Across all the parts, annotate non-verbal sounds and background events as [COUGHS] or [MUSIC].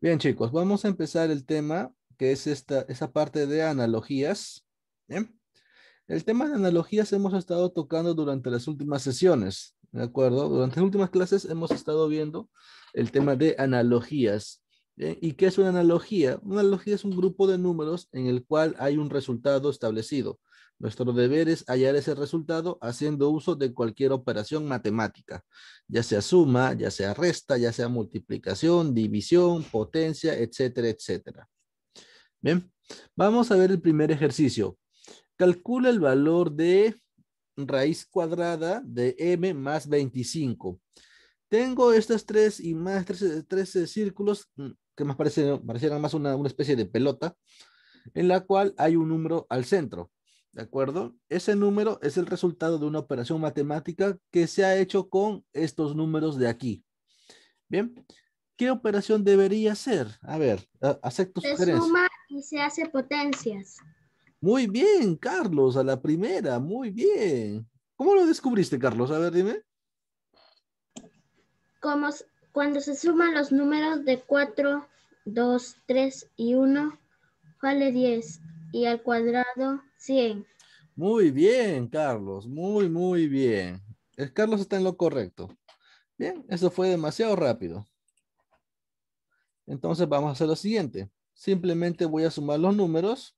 Bien, chicos, vamos a empezar el tema que es esta, esa parte de analogías. ¿eh? El tema de analogías hemos estado tocando durante las últimas sesiones, ¿de acuerdo? Durante las últimas clases hemos estado viendo el tema de analogías. ¿eh? ¿Y qué es una analogía? Una analogía es un grupo de números en el cual hay un resultado establecido. Nuestro deber es hallar ese resultado haciendo uso de cualquier operación matemática, ya sea suma, ya sea resta, ya sea multiplicación, división, potencia, etcétera, etcétera. Bien, vamos a ver el primer ejercicio. Calcula el valor de raíz cuadrada de m más 25. Tengo estas tres y más tres, círculos mm, que más parecen, parecieran más una especie de pelota, en la cual hay un número al centro. ¿de acuerdo? Ese número es el resultado de una operación matemática que se ha hecho con estos números de aquí. Bien, ¿qué operación debería ser? A ver, acepto se suma y se hace potencias. Muy bien, Carlos, a la primera, muy bien. ¿Cómo lo descubriste, Carlos? A ver, dime. Como cuando se suman los números de 4, 2, 3 y 1, vale 10 y al cuadrado 100. Muy bien, Carlos, muy, muy bien. Carlos está en lo correcto. Bien, eso fue demasiado rápido. Entonces vamos a hacer lo siguiente. Simplemente voy a sumar los números.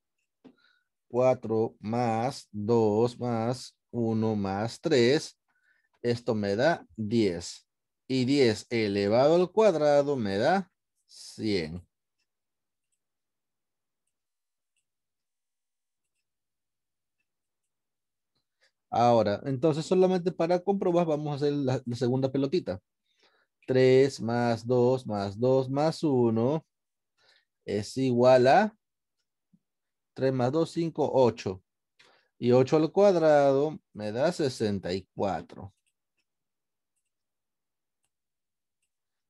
4 más 2 más 1 más 3. Esto me da 10. Y 10 elevado al cuadrado me da 100. Ahora, entonces solamente para comprobar vamos a hacer la, segunda pelotita. 3 más 2 más 2 más 1 es igual a 3 más 2, 5, 8. Y 8 al cuadrado me da 64.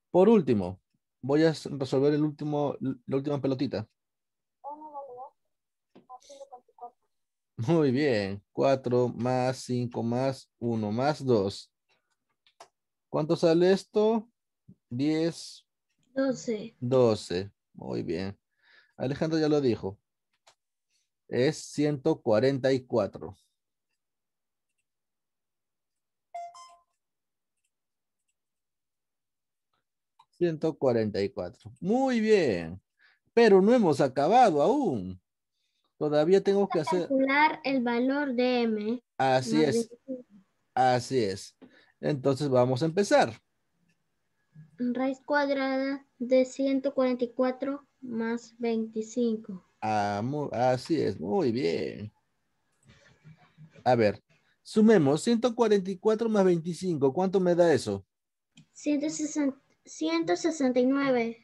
Por último, voy a resolver el último, la última pelotita. Muy bien. 4 más 5 más 1 más 2. ¿Cuánto sale esto? 10. 12. 12. Muy bien. Alejandro ya lo dijo. Es 144. 144 Muy bien. Pero no hemos acabado aún. Todavía tengo que hacer... Calcular el valor de M. Así es. Así es. Entonces vamos a empezar. Raíz cuadrada de 144 más 25. Ah, así es, muy bien. A ver, sumemos 144 más 25. ¿Cuánto me da eso? 169.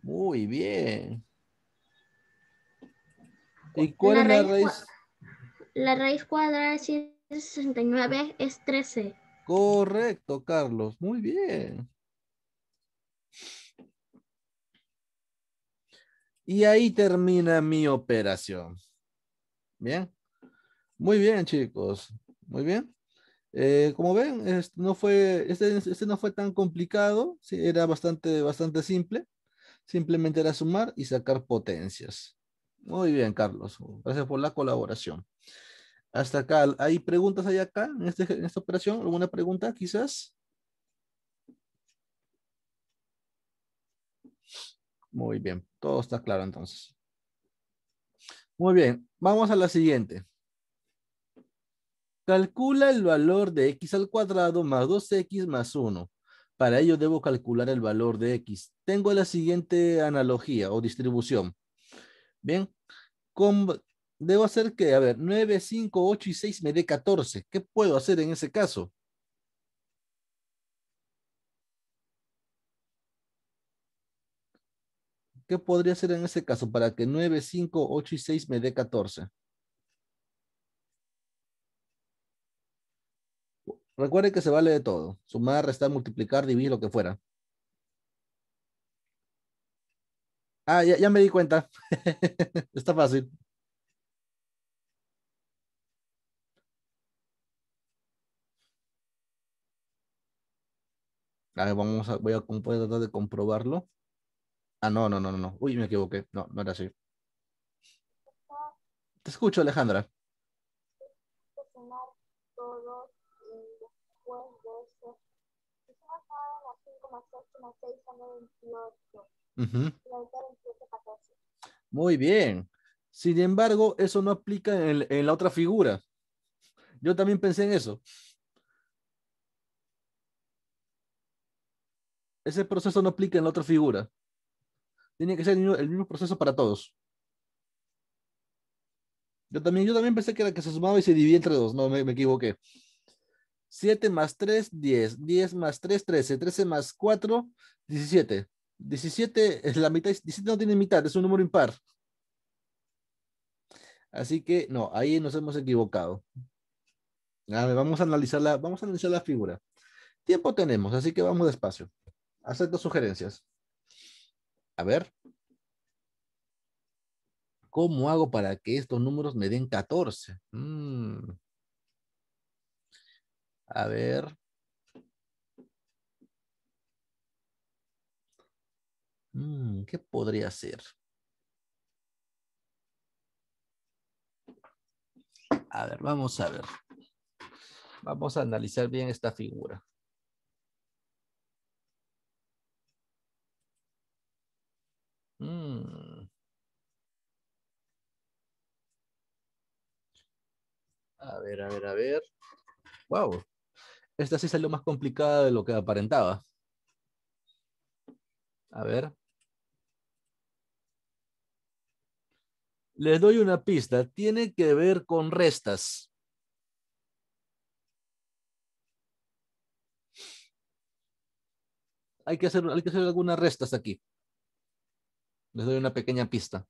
Muy bien. ¿Y cuál la raíz? La raíz cuadrada de 169 es 13. Correcto, Carlos. Muy bien. Y ahí termina mi operación. Bien. Muy bien, chicos. Muy bien. Eh, como ven, este no, fue, este, este no fue tan complicado. era bastante, bastante simple. Simplemente era sumar y sacar potencias. Muy bien, Carlos. Gracias por la colaboración. Hasta acá. ¿Hay preguntas ahí acá en, este, en esta operación? ¿Alguna pregunta quizás? Muy bien. Todo está claro entonces. Muy bien. Vamos a la siguiente. Calcula el valor de x al cuadrado más 2x más 1. Para ello debo calcular el valor de x. Tengo la siguiente analogía o distribución. Bien, debo hacer que, a ver, 9, 5, 8 y 6 me dé 14. ¿Qué puedo hacer en ese caso? ¿Qué podría hacer en ese caso para que 9, 5, 8 y 6 me dé 14? Recuerde que se vale de todo. Sumar, restar, multiplicar, dividir, lo que fuera. Ah, ya, ya me di cuenta. [LAUGHS] Está fácil. A ver, vamos a, voy a tratar de comprobarlo. Ah, no, no, no, no. Uy, me equivoqué. No, no era así. Te escucho, Alejandra. Muy bien. Sin embargo, eso no aplica en, la otra figura. Yo también pensé en eso. Ese proceso no aplica en la otra figura. Tiene que ser el mismo, proceso para todos. Yo también, yo también pensé que era que se sumaba y se dividía entre dos. No, me, me equivoqué. 7 más 3, 10. 10 más 3, 13. 13 más 4, 17. 17 es la mitad, 17 no tiene mitad, es un número impar. Así que no, ahí nos hemos equivocado. A vamos a analizar la, vamos a analizar la figura. Tiempo tenemos, así que vamos despacio. dos sugerencias. A ver. ¿Cómo hago para que estos números me den 14? Mm. A ver. Mm, ¿Qué podría ser? A ver, vamos a ver. Vamos a analizar bien esta figura. Mm. A ver, a ver, a ver. Wow. Esta sí salió más complicada de lo que aparentaba. A ver. Les doy una pista. Tiene que ver con restas. Hay que hacer, hay que hacer algunas restas aquí. Les doy una pequeña pista.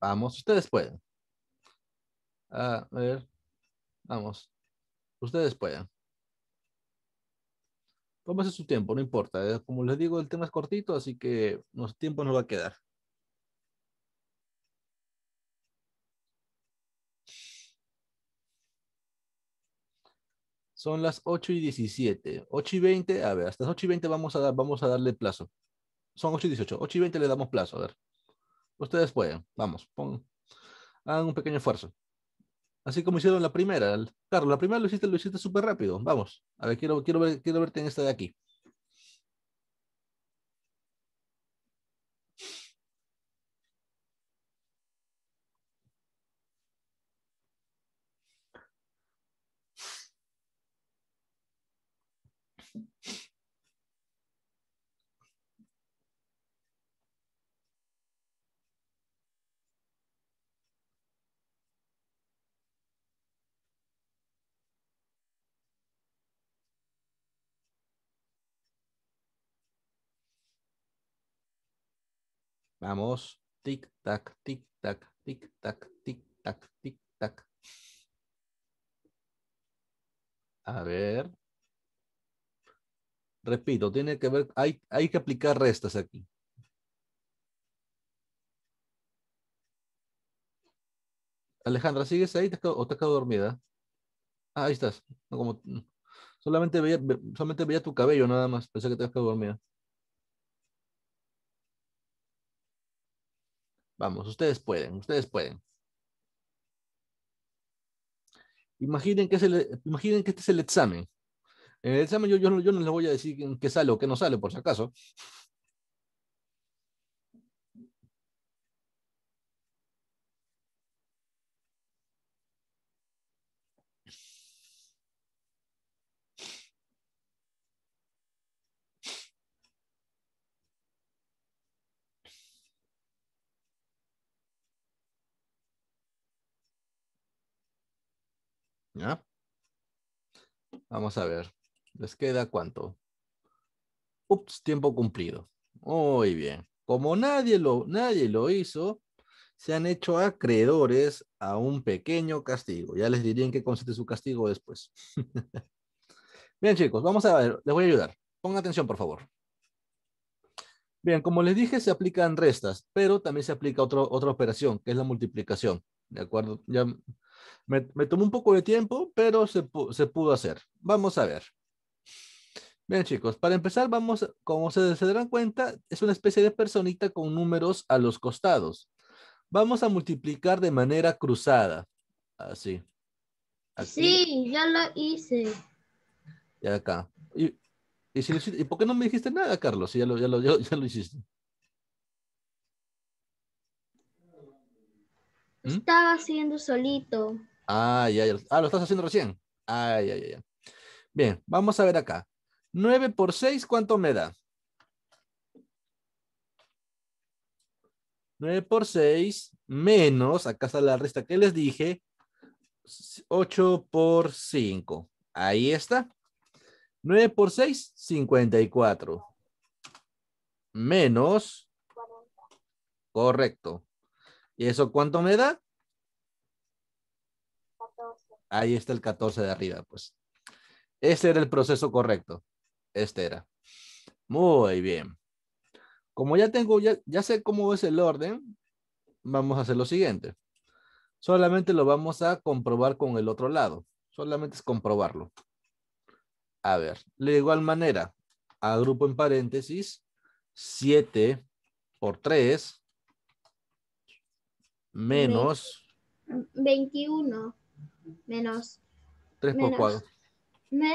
Vamos, ustedes pueden. A ver, vamos. Ustedes pueden. Tómese su tiempo, no importa. Eh. Como les digo, el tema es cortito, así que los tiempo nos va a quedar. Son las 8 y 17. 8 y 20, a ver, hasta las 8 y 20 vamos a, dar, vamos a darle plazo. Son 8 y 18. 8 y 20 le damos plazo, a ver. Ustedes pueden, vamos, hagan un pequeño esfuerzo. Así como hicieron la primera. Carlos, la primera lo hiciste, lo hiciste súper rápido. Vamos, a ver, quiero, quiero, ver, quiero verte en esta de aquí. Vamos. Tic, tac, tic, tac, tic, tac, tic, tac, tic, tac. A ver. Repito, tiene que ver, hay, hay que aplicar restas aquí. Alejandra, ¿sigues ahí o te has quedado dormida? ¿eh? Ah, ahí estás. solamente, veía, solamente veía tu cabello nada más, pensé que te has quedado dormida. Vamos, ustedes pueden, ustedes pueden. Imaginen que, es el, imaginen que este es el examen. En el examen yo, yo no les voy a decir qué sale o qué no sale, por si acaso. Vamos a ver. ¿Les queda cuánto? Ups, tiempo cumplido. Muy bien. Como nadie lo, nadie lo hizo, se han hecho acreedores a un pequeño castigo. Ya les diré en qué consiste su castigo después. [LAUGHS] Bien, chicos, vamos a ver, les voy a ayudar. Pongan atención, por favor. Bien, como les dije, se aplican restas, pero también se aplica otra operación, que es la multiplicación. ¿De acuerdo? Ya me, tomó un poco de tiempo, pero se, pudo hacer. Vamos a ver. Bien, chicos, para empezar, vamos, como se, darán cuenta, es una especie de personita con números a los costados. Vamos a multiplicar de manera cruzada. Así. así Sí, ya lo hice. Y acá. Y, por qué no me dijiste nada, Carlos? ya lo, ya lo hiciste. ¿Mm? estaba haciendo solito. Ah, ya, ya. Ah, lo estás haciendo recién. Ah, ya, ya, Bien, vamos a ver acá. 9 por 6, ¿cuánto me da? 9 por 6 menos, acá está la resta que les dije, 8 por 5. Ahí está. 9 por 6, 54. Menos. Correcto. ¿Y eso cuánto me da? 14. Ahí está el 14 de arriba, pues. Este era el proceso correcto. Este era. Muy bien. Como ya tengo, ya, ya sé cómo es el orden, vamos a hacer lo siguiente. Solamente lo vamos a comprobar con el otro lado. Solamente es comprobarlo. A ver, de igual manera, agrupo en paréntesis 7 por 3 menos 21 menos 3 por 4.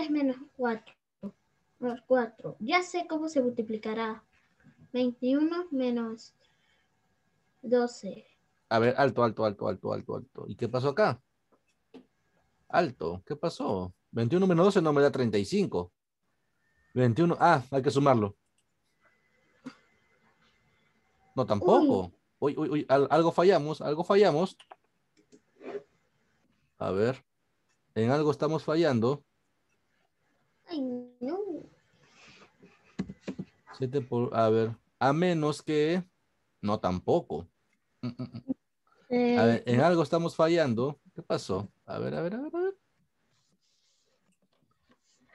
es menos 4. Menos 4. Ya sé cómo se multiplicará. 21 menos 12. A ver, alto, alto, alto, alto, alto, alto. ¿Y qué pasó acá? Alto, ¿qué pasó? 21 menos 12 no me da 35. 21, ah, hay que sumarlo. No, tampoco uy, uy, uy, algo fallamos, algo fallamos. A ver, en algo estamos fallando. Ay, no. a ver, a menos que, no tampoco. Mm, mm, mm. Eh, a ver, en algo estamos fallando. ¿Qué pasó? A ver, a ver, a ver,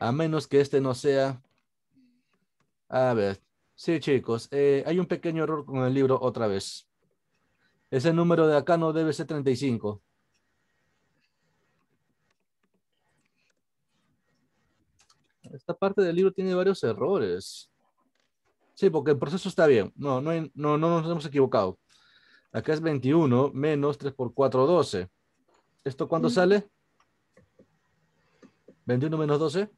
a menos que este no sea. A ver. Sí, chicos. Eh, hay un pequeño error con el libro otra vez. Ese número de acá no debe ser 35. Esta parte del libro tiene varios errores. Sí, porque el proceso está bien. No, no, no, nos hemos equivocado. Acá es 21 menos 3 por 4, 12. ¿Esto cuándo mm. sale? 21 menos 12.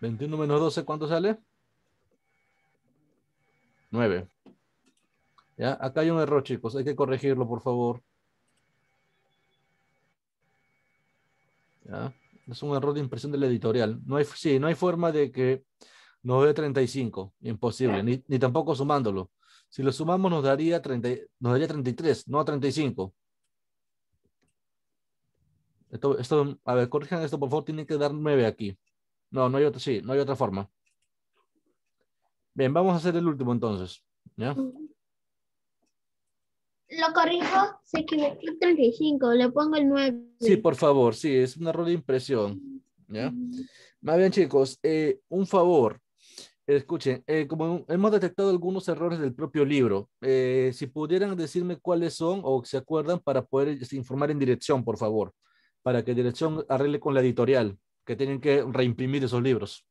21 menos 12, ¿cuánto sale? 9. Acá hay un error, chicos. Hay que corregirlo, por favor. Es un error de impresión del editorial. No hay, sí, no hay forma de que nos dé 35. Imposible. Ni, tampoco sumándolo. Si lo sumamos nos daría, 30, nos daría 33, no 35. Esto, a ver, corrijan esto, por favor. tiene que dar 9 aquí. No, no hay otra, sí, no hay otra forma. Bien, vamos a hacer el último entonces. ¿Ya? Lo corrijo, se equivocó 35, le pongo el 9. Sí, por favor, sí, es un error de impresión. ¿Ya? Más bien, chicos, eh, un favor. Escuchen, eh, como hemos detectado algunos errores del propio libro, eh, si pudieran decirme cuáles son o se acuerdan para poder este, informar en dirección, por favor, para que dirección arregle con la editorial, que tienen que reimprimir esos libros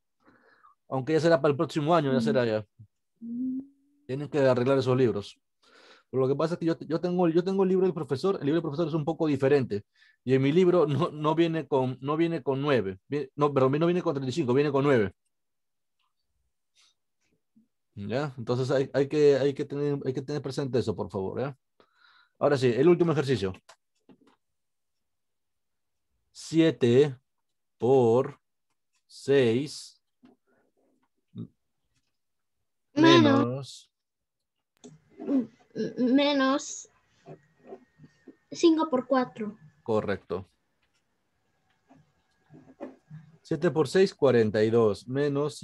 aunque ya será para el próximo año, ya será mm. ya. Mm. Tienen que arreglar esos libros. lo que pasa es que yo, tengo, yo tengo el libro del profesor, el libro del profesor es un poco diferente. Y en mi libro no, viene, con, no viene con 9, no, no viene con 35, viene con 9. ¿Ya? Entonces hay, que, hay, que tener, que tener presente eso, por favor. Ahora sí, el último ejercicio. 7 por 6 Menos. Menos 5 por 4. Correcto. 7 por 6, 42. Menos.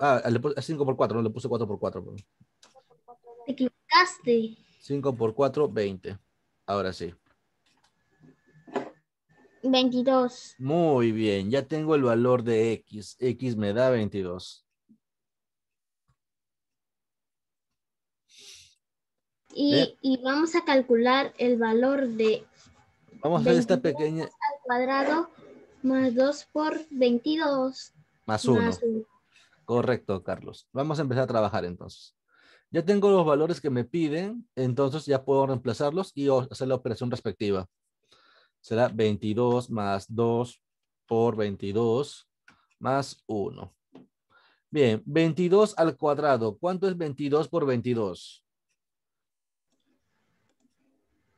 Ah, 5 por 4, no le puse 4 por 4. Te equivocaste. 5 por 4, 20. Ahora sí. 22. Muy bien, ya tengo el valor de X. X me da 22. Y, vamos a calcular el valor de... Vamos a hacer esta pequeña... Al cuadrado más 2 por 22. Más 1. Correcto, Carlos. Vamos a empezar a trabajar entonces. Ya tengo los valores que me piden, entonces ya puedo reemplazarlos y hacer la operación respectiva. Será 22 más 2 por 22 más 1. Bien, 22 al cuadrado. ¿Cuánto es 22 por 22?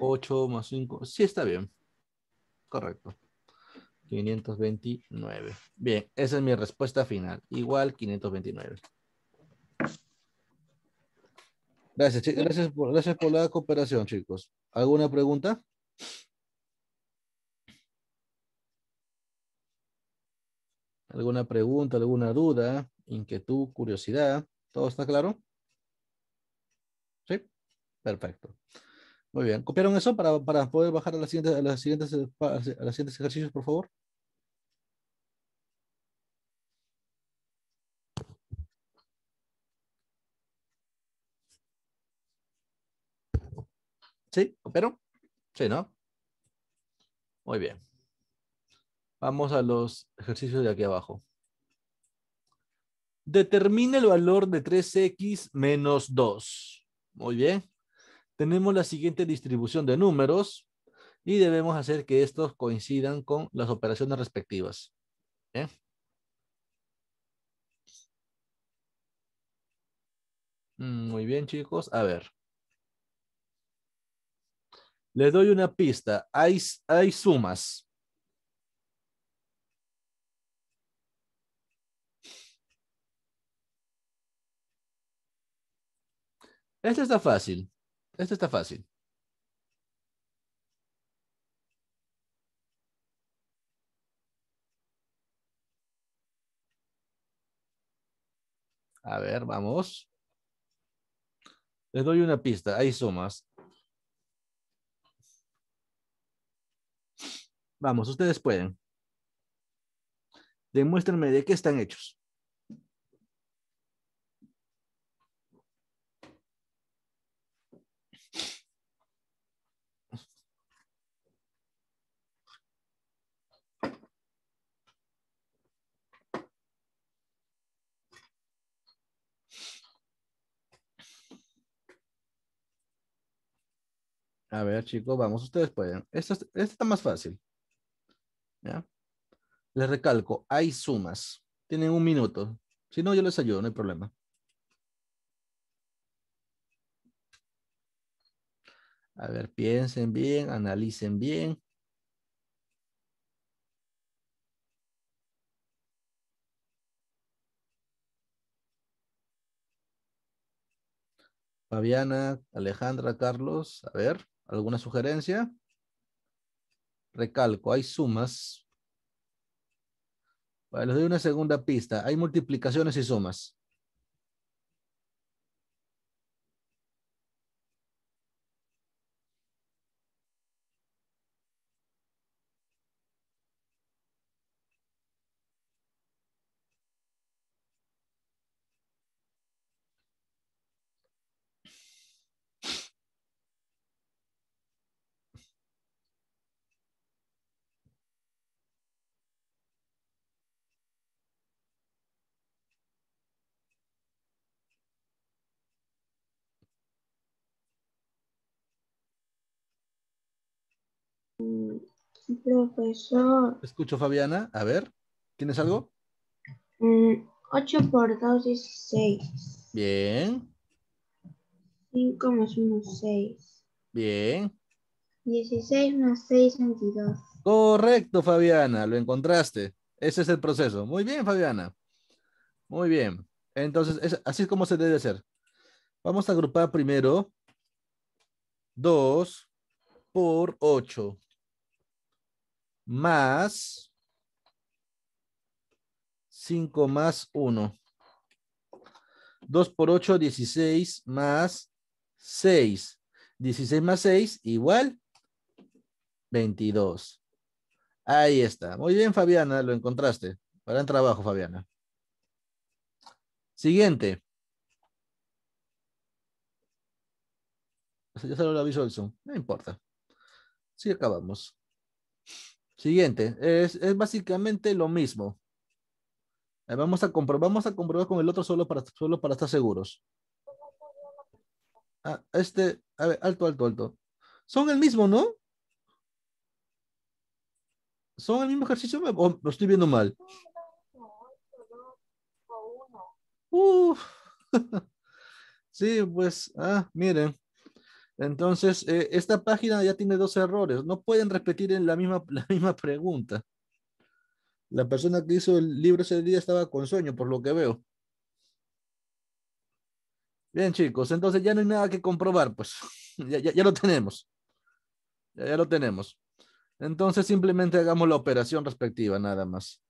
8 más 5. Sí, está bien. Correcto. 529. Bien, esa es mi respuesta final. Igual 529. Gracias, gracias gracias por la cooperación, chicos. ¿Alguna pregunta? ¿Alguna pregunta, alguna duda, inquietud, curiosidad? ¿Todo está claro? Sí, perfecto. Muy bien. ¿Copiaron eso para, poder bajar a, las siguientes, las siguientes, eh, a los siguientes ejercicios, por favor? ¿Sí? ¿Copiaron? Sí, ¿no? Muy bien. Vamos a los ejercicios de aquí abajo. Determine el valor de 3x menos 2. Muy bien tenemos la siguiente distribución de números y debemos hacer que estos coincidan con las operaciones respectivas. Mm, muy bien, chicos. A ver. Le doy una pista. Hay, hay sumas. Esta está fácil. Esto está fácil. A ver, vamos. Les doy una pista, hay sumas. Vamos, ustedes pueden. Demuéstrenme de qué están hechos. A ver, chicos, vamos, ustedes pueden. Esto, este está más fácil. ¿Ya? Les recalco, hay sumas. Tienen un minuto. Si no, yo les ayudo, no hay problema. A ver, piensen bien, analicen bien. Fabiana, Alejandra, Carlos, a ver. ¿Alguna sugerencia? Recalco, hay sumas. les doy una segunda pista. Hay multiplicaciones y sumas. Profesor. Escucho, Fabiana. A ver, ¿tienes algo? 8 mm, por 2 es Bien. 5 más 1 6. Bien. 16 más 6 22. Correcto, Fabiana. Lo encontraste. Ese es el proceso. Muy bien, Fabiana. Muy bien. Entonces, es, así es como se debe hacer. Vamos a agrupar primero 2 por 8 más 5 más 1. 2 por 8, 16 más 6. 16 más 6 igual 22. Ahí está. Muy bien, Fabiana, lo encontraste. Gran trabajo, Fabiana. Siguiente. Ya se lo aviso el Zoom. No importa. Sí, acabamos. Siguiente, es, básicamente lo mismo. Eh, vamos a, vamos a comprobar con el otro solo para, solo para estar seguros. Ah, este, a ver, alto, alto, alto. Son el mismo, ¿no? ¿Son el mismo ejercicio o lo estoy viendo mal? Uf. [LAUGHS] sí, pues, ah, miren. Entonces, eh, esta página ya tiene dos errores. No pueden repetir en la misma, [LAUGHS] misma pregunta. La persona que hizo el libro ese día estaba con sueño, por lo que veo. Bien, chicos, entonces ya no hay nada que comprobar, pues [LAUGHS] ya, lo tenemos. Ya, lo tenemos. Entonces simplemente hagamos la operación respectiva, nada más.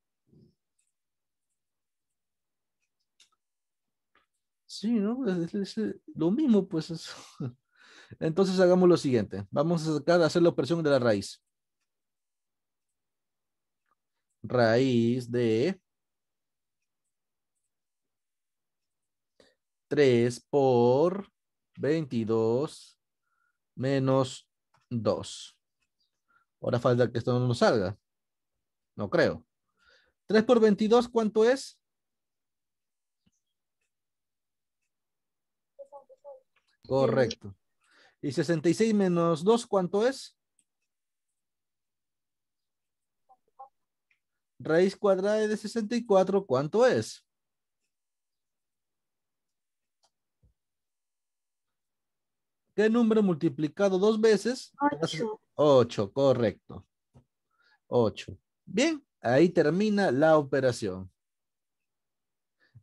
Sí, ¿no? Es, lo mismo, pues. [LAUGHS] Entonces hagamos lo siguiente. Vamos a sacar, hacer la operación de la raíz. Raíz de 3 por 22 menos 2. Ahora falta que esto no nos salga. No creo. 3 por 22, ¿cuánto es? Correcto. ¿Y 66 menos 2 cuánto es? Raíz cuadrada de 64, ¿cuánto es? ¿Qué número multiplicado dos veces? 8. correcto. 8. Bien, ahí termina la operación.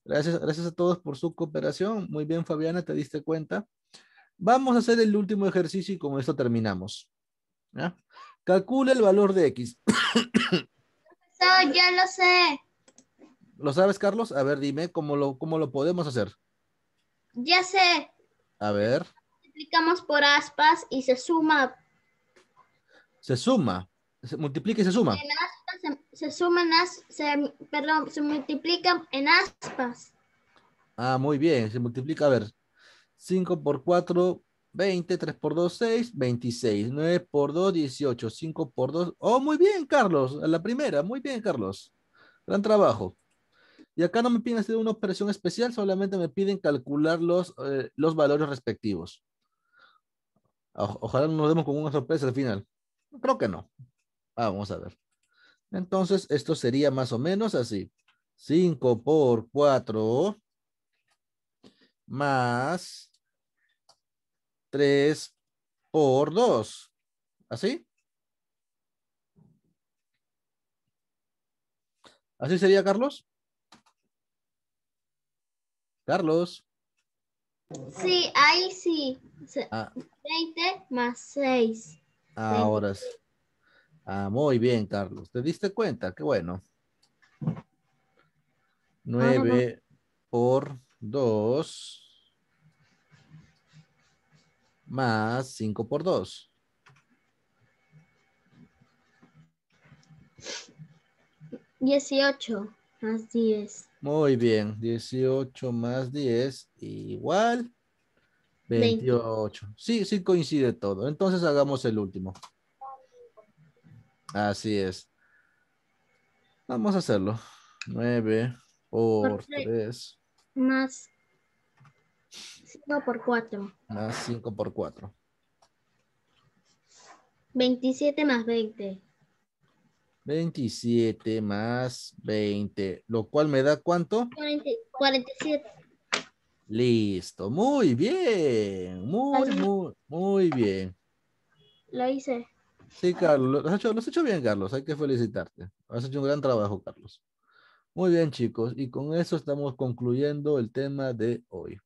Gracias, gracias a todos por su cooperación. Muy bien, Fabiana, ¿te diste cuenta? Vamos a hacer el último ejercicio y con esto terminamos. Calcula el valor de X. ya [COUGHS] lo sé. ¿Lo sabes, Carlos? A ver, dime cómo lo, lo podemos hacer. Ya sé. A ver. Multiplicamos por aspas y se suma. Se suma. Se multiplica y se suma. se, suma, suman se, perdón, se multiplican en aspas. Ah, muy bien. Se multiplica, a ver. 5 por 4, 20, 3 por 2, 6, 26, 9 por 2, 18, 5 por 2. Oh, muy bien, Carlos, la primera, muy bien, Carlos. Gran trabajo. Y acá no me piden hacer una operación especial, solamente me piden calcular los, eh, los valores respectivos. ojalá no nos demos con una sorpresa al final. Creo que no. Ah, vamos a ver. Entonces, esto sería más o menos así. 5 por 4, más 3 por 2. ¿Así? ¿Así sería, Carlos? Carlos. Sí, ahí sí. Ah. 20 más 6. Ah, ahora sí. Ah, muy bien, Carlos. ¿Te diste cuenta? Qué bueno. 9 ah, no. por 2 más 5 por 2. 18, más 10. Muy bien, 18 más 10 igual 28. Sí, sí coincide todo. Entonces hagamos el último. Así es. Vamos a hacerlo. 9 por, 3 más 5 por 4. Más 5 por 4. 27 más 20. 27 más 20, lo cual me da cuánto? 47. Listo, muy bien, muy, muy, muy bien. Lo hice. Sí, Carlos, lo has hecho bien, Carlos, hay que felicitarte. Has hecho un gran trabajo, Carlos. Muy bien, chicos, y con eso estamos concluyendo el tema de hoy.